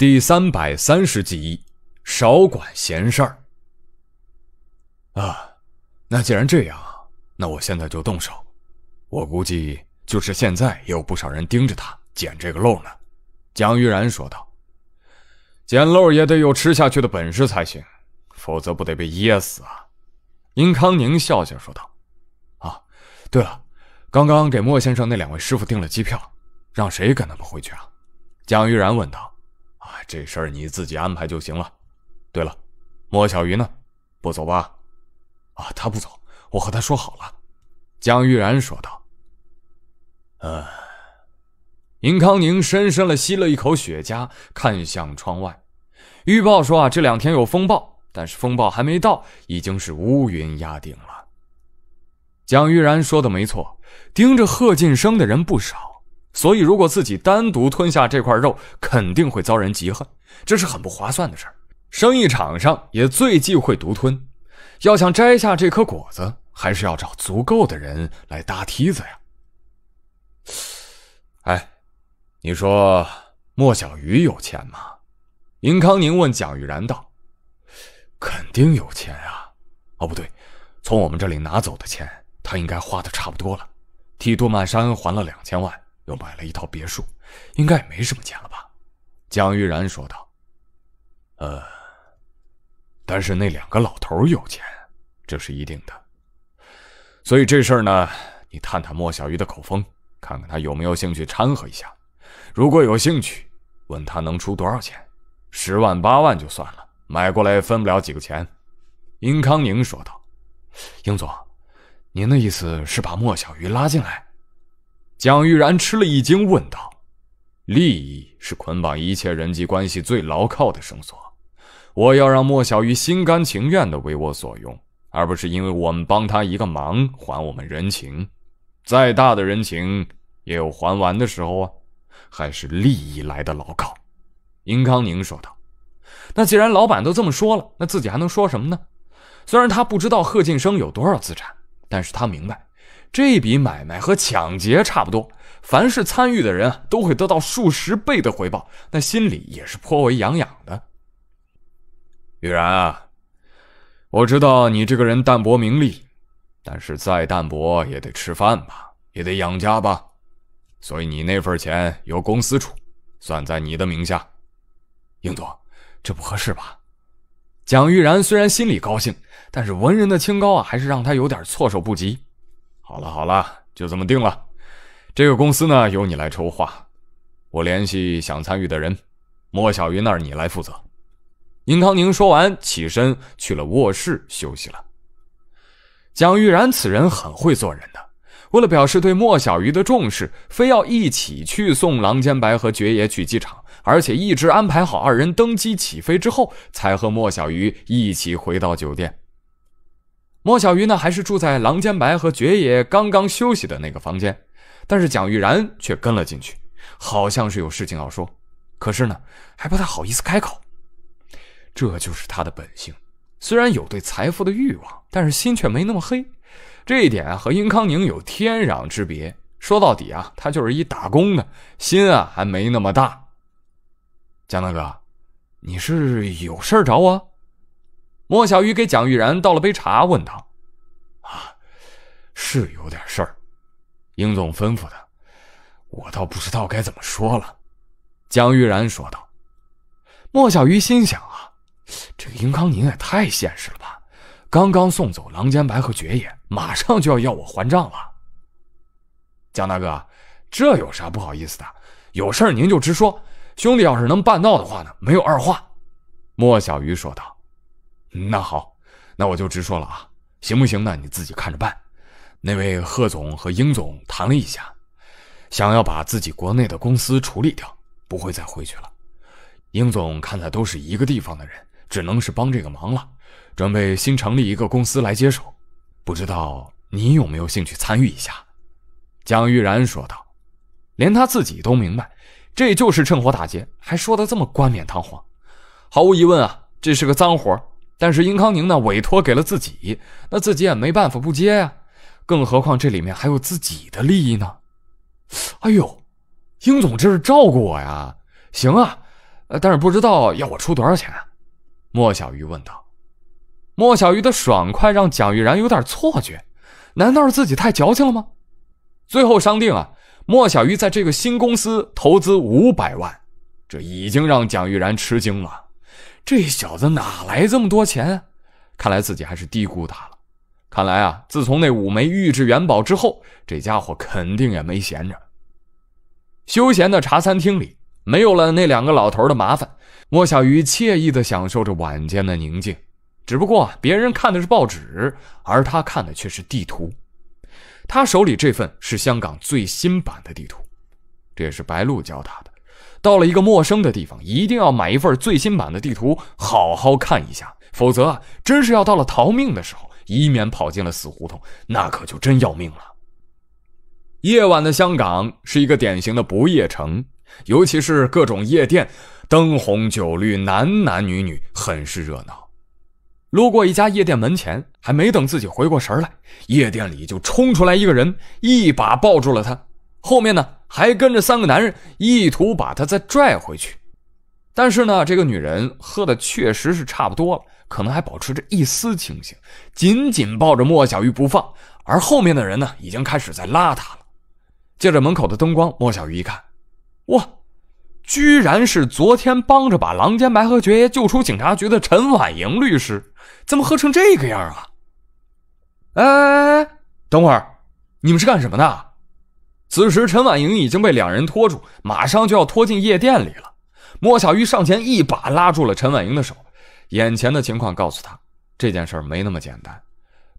第三百三十集，少管闲事儿。啊，那既然这样，那我现在就动手。我估计就是现在也有不少人盯着他捡这个漏呢。”江玉然说道，“捡漏也得有吃下去的本事才行，否则不得被噎死啊？”殷康宁笑笑说道，“啊，对了，刚刚给莫先生那两位师傅订了机票，让谁跟他们回去啊？”江玉然问道。这事儿你自己安排就行了。对了，莫小鱼呢？不走吧？啊，他不走，我和他说好了。”蒋玉然说道。嗯，尹康宁深深的吸了一口雪茄，看向窗外。预报说啊，这两天有风暴，但是风暴还没到，已经是乌云压顶了。蒋玉然说的没错，盯着贺晋生的人不少。所以，如果自己单独吞下这块肉，肯定会遭人嫉恨，这是很不划算的事儿。生意场上也最忌讳独吞，要想摘下这颗果子，还是要找足够的人来搭梯子呀。哎，你说莫小鱼有钱吗？殷康宁问蒋玉然道：“肯定有钱啊。哦，不对，从我们这里拿走的钱，他应该花的差不多了，替杜曼山还了两千万。”又买了一套别墅，应该也没什么钱了吧？”蒋玉然说道。“呃，但是那两个老头有钱，这是一定的。所以这事儿呢，你探探莫小鱼的口风，看看他有没有兴趣掺和一下。如果有兴趣，问他能出多少钱，十万八万就算了，买过来分不了几个钱。”殷康宁说道，“殷总，您的意思是把莫小鱼拉进来？”蒋玉然吃了一惊，问道：“利益是捆绑一切人际关系最牢靠的绳索。我要让莫小鱼心甘情愿地为我所用，而不是因为我们帮他一个忙还我们人情。再大的人情也有还完的时候啊，还是利益来的牢靠。”殷康宁说道：“那既然老板都这么说了，那自己还能说什么呢？虽然他不知道贺晋生有多少资产，但是他明白。”这笔买卖和抢劫差不多，凡是参与的人都会得到数十倍的回报，那心里也是颇为痒痒的。玉然啊，我知道你这个人淡泊名利，但是再淡泊也得吃饭吧，也得养家吧，所以你那份钱由公司出，算在你的名下。英总，这不合适吧？蒋玉然虽然心里高兴，但是文人的清高啊，还是让他有点措手不及。好了好了，就这么定了。这个公司呢，由你来筹划，我联系想参与的人。莫小鱼那儿你来负责。尹康宁说完，起身去了卧室休息了。蒋玉然此人很会做人，的为了表示对莫小鱼的重视，非要一起去送郎间白和爵爷去机场，而且一直安排好二人登机起飞之后，才和莫小鱼一起回到酒店。莫小鱼呢，还是住在郎间白和爵爷刚刚休息的那个房间，但是蒋玉然却跟了进去，好像是有事情要说，可是呢，还不太好意思开口，这就是他的本性。虽然有对财富的欲望，但是心却没那么黑，这一点和殷康宁有天壤之别。说到底啊，他就是一打工的，心啊，还没那么大。蒋大哥，你是有事找我？莫小鱼给蒋玉然倒了杯茶，问道：“啊，是有点事儿，英总吩咐的，我倒不知道该怎么说了。”蒋玉然说道。莫小鱼心想：“啊，这个英康，您也太现实了吧！刚刚送走郎间白和爵爷，马上就要要我还账了。”蒋大哥，这有啥不好意思的？有事儿您就直说，兄弟要是能办到的话呢，没有二话。”莫小鱼说道。那好，那我就直说了啊，行不行呢？你自己看着办。那位贺总和英总谈了一下，想要把自己国内的公司处理掉，不会再回去了。英总看在都是一个地方的人，只能是帮这个忙了，准备新成立一个公司来接手。不知道你有没有兴趣参与一下？”蒋玉然说道。连他自己都明白，这就是趁火打劫，还说的这么冠冕堂皇。毫无疑问啊，这是个脏活。但是殷康宁呢，委托给了自己，那自己也没办法不接呀。更何况这里面还有自己的利益呢。哎呦，英总这是照顾我呀。行啊，但是不知道要我出多少钱啊。莫小鱼问道。莫小鱼的爽快让蒋玉然有点错觉，难道是自己太矫情了吗？最后商定啊，莫小鱼在这个新公司投资五百万，这已经让蒋玉然吃惊了。这小子哪来这么多钱看来自己还是低估他了。看来啊，自从那五枚玉质元宝之后，这家伙肯定也没闲着。休闲的茶餐厅里，没有了那两个老头的麻烦，莫小鱼惬意地享受着晚间的宁静。只不过别人看的是报纸，而他看的却是地图。他手里这份是香港最新版的地图，这也是白鹿教他的。到了一个陌生的地方，一定要买一份最新版的地图，好好看一下，否则啊，真是要到了逃命的时候，以免跑进了死胡同，那可就真要命了。夜晚的香港是一个典型的不夜城，尤其是各种夜店，灯红酒绿，男男女女，很是热闹。路过一家夜店门前，还没等自己回过神来，夜店里就冲出来一个人，一把抱住了他。后面呢，还跟着三个男人，意图把她再拽回去。但是呢，这个女人喝的确实是差不多了，可能还保持着一丝清醒，紧紧抱着莫小鱼不放。而后面的人呢，已经开始在拉她了。借着门口的灯光，莫小鱼一看，哇，居然是昨天帮着把郎间白和爵爷救出警察局的陈婉莹律师，怎么喝成这个样啊？哎哎哎，等会儿，你们是干什么的？此时，陈婉莹已经被两人拖住，马上就要拖进夜店里了。莫小鱼上前一把拉住了陈婉莹的手，眼前的情况告诉他这件事没那么简单。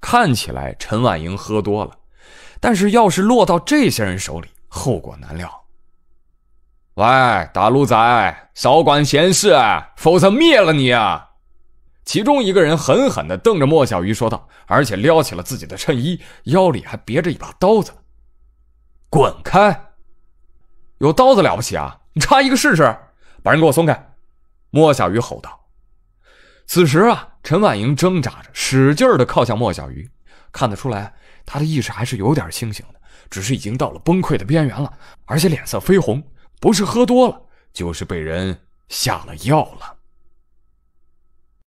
看起来陈婉莹喝多了，但是要是落到这些人手里，后果难料。喂，大路仔，少管闲事，否则灭了你啊！其中一个人狠狠地瞪着莫小鱼说道，而且撩起了自己的衬衣，腰里还别着一把刀子。滚开！有刀子了不起啊？你插一个试试？把人给我松开！莫小鱼吼道。此时啊，陈婉莹挣扎着，使劲的靠向莫小鱼，看得出来她的意识还是有点清醒的，只是已经到了崩溃的边缘了，而且脸色绯红，不是喝多了，就是被人下了药了。